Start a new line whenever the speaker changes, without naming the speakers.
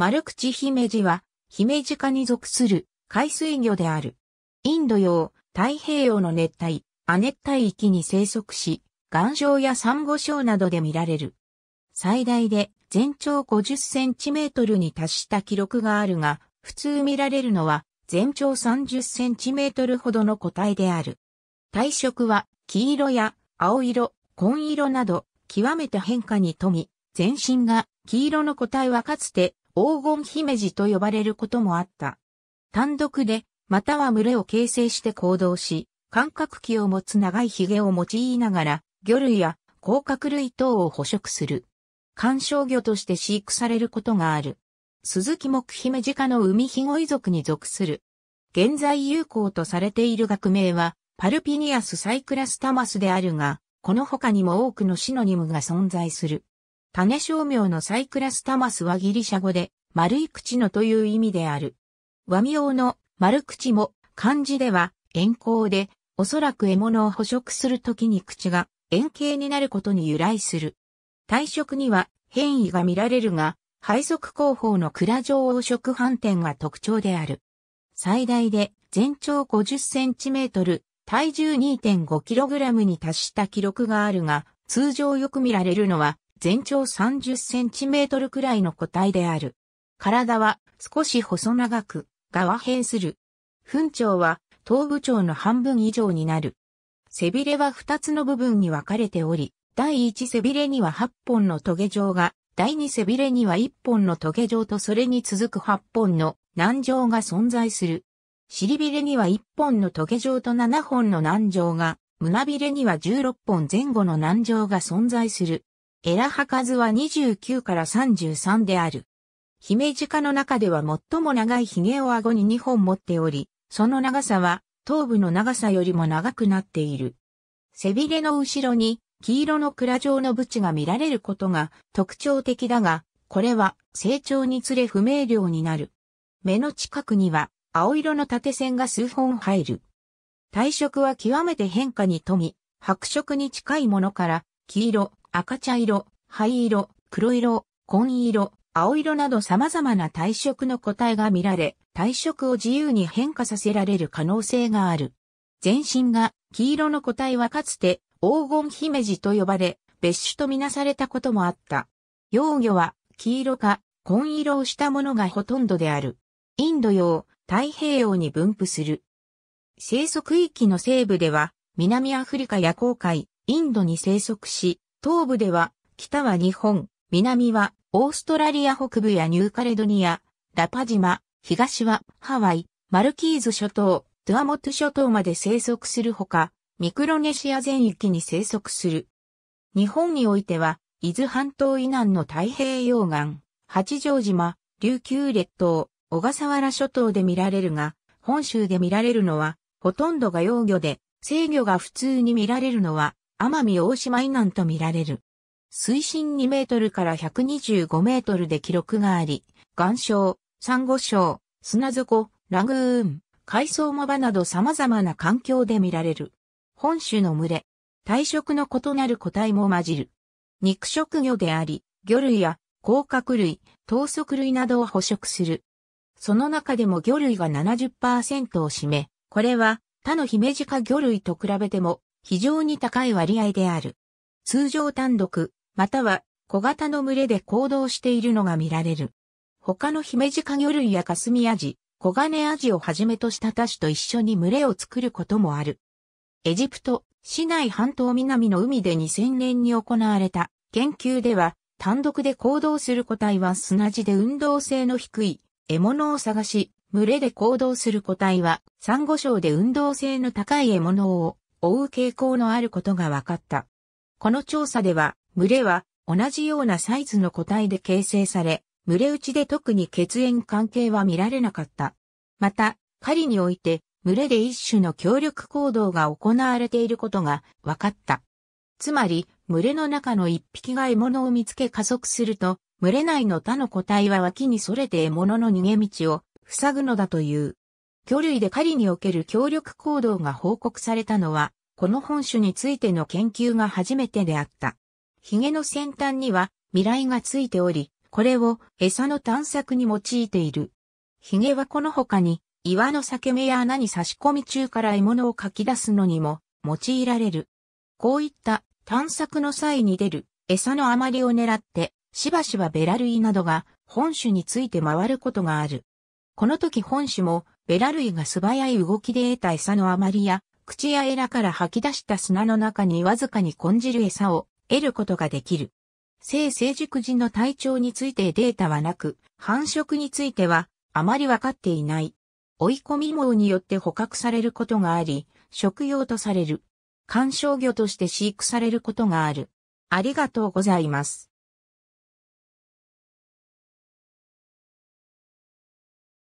丸口姫路は、姫路科に属する海水魚である。インド洋、太平洋の熱帯、亜熱帯域に生息し、岩礁やサンゴ礁などで見られる。最大で全長50センチメートルに達した記録があるが、普通見られるのは全長30センチメートルほどの個体である。体色は黄色や青色、紺色など極めて変化に富み、全身が黄色の個体はかつて黄金姫路と呼ばれることもあった。単独で、または群れを形成して行動し、感覚器を持つ長い髭を用いながら、魚類や甲殻類等を捕食する。観賞魚として飼育されることがある。鈴木木姫路カの海ヒゴイ族に属する。現在有効とされている学名は、パルピニアスサイクラスタマスであるが、この他にも多くのシノニムが存在する。種商名のサイクラスタマスはギリシャ語で、丸い口のという意味である。和名の丸口も漢字では円光で、おそらく獲物を捕食するときに口が円形になることに由来する。退職には変異が見られるが、配属工法の蔵状黄色斑点が特徴である。最大で全長50センチメートル、体重 2.5kg に達した記録があるが、通常よく見られるのは全長30センチメートルくらいの個体である。体は少し細長く、側変する。糞腸は頭部腸の半分以上になる。背びれは2つの部分に分かれており、第1背びれには8本の棘状が、第2背びれには1本の棘状とそれに続く8本の軟状が存在する。尻びれには1本の棘状と7本の軟状が、胸びれには16本前後の軟状が存在する。エラは数は29から33である。姫ジカの中では最も長い髭を顎に2本持っており、その長さは頭部の長さよりも長くなっている。背びれの後ろに黄色の蔵状のブチが見られることが特徴的だが、これは成長につれ不明瞭になる。目の近くには青色の縦線が数本入る。体色は極めて変化に富み、白色に近いものから、黄色、赤茶色、灰色、黒色、紺色、青色など様々な体色の個体が見られ、体色を自由に変化させられる可能性がある。全身が黄色の個体はかつて黄金姫路と呼ばれ、別種とみなされたこともあった。幼魚は黄色か紺色をしたものがほとんどである。インド洋、太平洋に分布する。生息域の西部では、南アフリカや航海、インドに生息し、東部では、北は日本、南はオーストラリア北部やニューカレドニア、ラパ島、東はハワイ、マルキーズ諸島、トゥアモト諸島まで生息するほか、ミクロネシア全域に生息する。日本においては、伊豆半島以南の太平洋岸、八丈島、琉球列島、小笠原諸島で見られるが、本州で見られるのは、ほとんどが幼魚で、生魚が普通に見られるのは、奄美大島以南と見られる。水深2メートルから125メートルで記録があり、岩礁、サンゴ礁、砂底、ラグーン、海藻藻場など様々な環境で見られる。本種の群れ、体色の異なる個体も混じる。肉食魚であり、魚類や甲殻類、糖足類などを捕食する。その中でも魚類が70%を占め、これは他のヒメジカ魚類と比べても非常に高い割合である。通常単独、または小型の群れで行動しているのが見られる。他のヒメジカ魚類やカスミアジ、コガネアジをはじめとした多種と一緒に群れを作ることもある。エジプト、市内半島南の海で2000年に行われた研究では、単独で行動する個体は砂地で運動性の低い獲物を探し、群れで行動する個体は、サンゴ礁で運動性の高い獲物を追う傾向のあることが分かった。この調査では、群れは同じようなサイズの個体で形成され、群れ打ちで特に血縁関係は見られなかった。また、狩りにおいて、群れで一種の協力行動が行われていることが分かった。つまり、群れの中の一匹が獲物を見つけ加速すると、群れ内の他の個体は脇にそれて獲物の逃げ道を塞ぐのだという。魚類で狩りにおける協力行動が報告されたのは、この本種についての研究が初めてであった。髭の先端には未来がついており、これを餌の探索に用いている。髭はこの他に岩の裂け目や穴に差し込み中から獲物をかき出すのにも用いられる。こういった探索の際に出る餌の余りを狙ってしばしばベラ類などが本種について回ることがある。この時本種もベラ類が素早い動きで得た餌の余りや口やエラから吐き出した砂の中にわずかに混じる餌を得ることができる。性成熟時の体調についてデータはなく、繁殖についてはあまりわかっていない。追い込み網によって捕獲されることがあり、食用とされる。観賞魚として飼育されることがある。ありがとうございます。